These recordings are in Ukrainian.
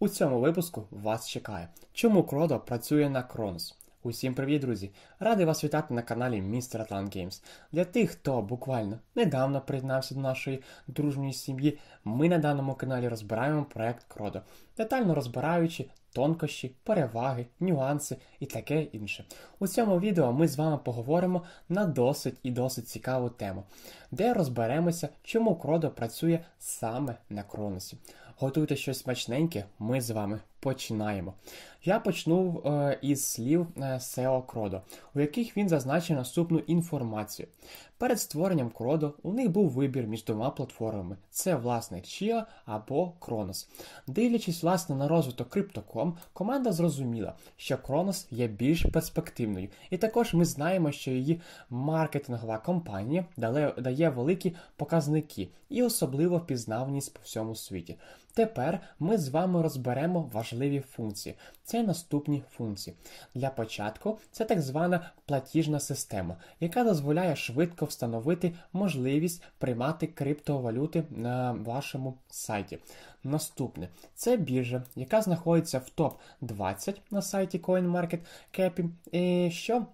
У цьому випуску вас чекає, чому Кродо працює на Кронос. Усім привіт, друзі! Радий вас вітати на каналі Містер Атлант Геймс. Для тих, хто буквально недавно приєднався до нашої дружньої сім'ї, ми на даному каналі розбираємо проект Кродо, детально розбираючи тонкощі, переваги, нюанси і таке інше. У цьому відео ми з вами поговоримо на досить і досить цікаву тему, де розберемося, чому Кродо працює саме на Кроносі готуйте щось смачненьке, ми з вами. Починаємо. Я почну е, із слів SEO е, Кродо, у яких він зазначив наступну інформацію. Перед створенням Кродо у них був вибір між двома платформами: це власне Chia або Кронос. Дивлячись власне на розвиток Crypto.com, команда зрозуміла, що Кронос є більш перспективною, і також ми знаємо, що її маркетингова компанія дає великі показники і особливо впізнавність по всьому світі. Тепер ми з вами розберемо важливість важливі функції. Це наступні функції. Для початку це так звана платіжна система, яка дозволяє швидко встановити можливість приймати криптовалюти на вашому сайті. Наступне це біржа, яка знаходиться в топ-20 на сайті CoinMarketCap, і що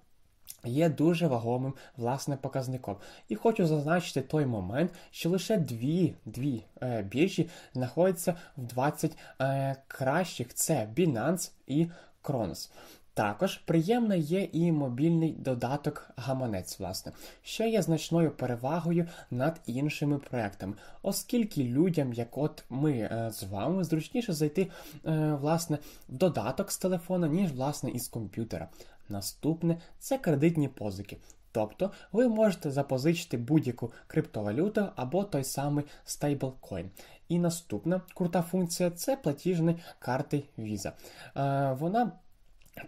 є дуже вагомим власне показником. І хочу зазначити той момент, що лише дві дві е, біржі знаходяться в 20 е, кращих: це Binance і Kronos. Також приємно є і мобільний додаток гаманець, власне, що є значною перевагою над іншими проектами, оскільки людям, як от ми е, з вами, зручніше зайти е, власне в додаток з телефона, ніж власне із комп'ютера. Наступне це кредитні позики. Тобто ви можете запозичити будь-яку криптовалюту або той самий стейблкоін. І наступна крута функція це платіжні карти Visa. Е, Вона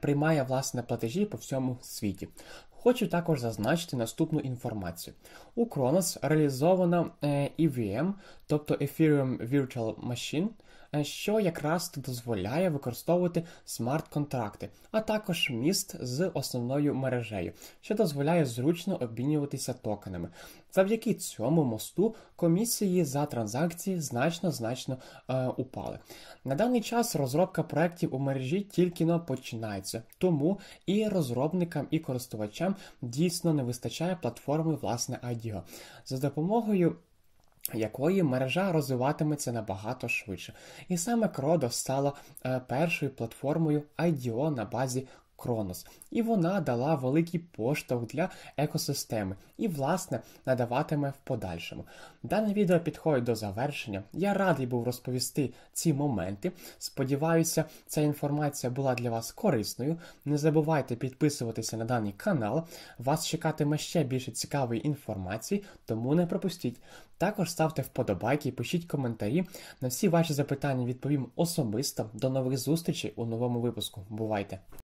приймає власне платежі по всьому світі. Хочу також зазначити наступну інформацію. У Кронос реалізовано е, EVM, тобто Ethereum Virtual Machine, е, що якраз дозволяє використовувати смарт-контракти, а також міст з основною мережею, що дозволяє зручно обмінюватися токенами. Завдяки цьому мосту комісії за транзакції значно значно е, упали. На даний час розробка проектів у мережі тільки но починається, тому і розробникам, і користувачам дійсно не вистачає платформи власне IDEO, за допомогою якої мережа розвиватиметься набагато швидше. І саме Кродо стало е, першою платформою IDO на базі Кронос, і вона дала великий поштовх для екосистеми і, власне, надаватиме в подальшому. Дане відео підходить до завершення. Я радий був розповісти ці моменти. Сподіваюся, ця інформація була для вас корисною. Не забувайте підписуватися на даний канал. Вас чекатиме ще більше цікавої інформації, тому не пропустіть. Також ставте вподобайки, і пишіть коментарі. На всі ваші запитання відповім особисто. До нових зустрічей у новому випуску. Бувайте!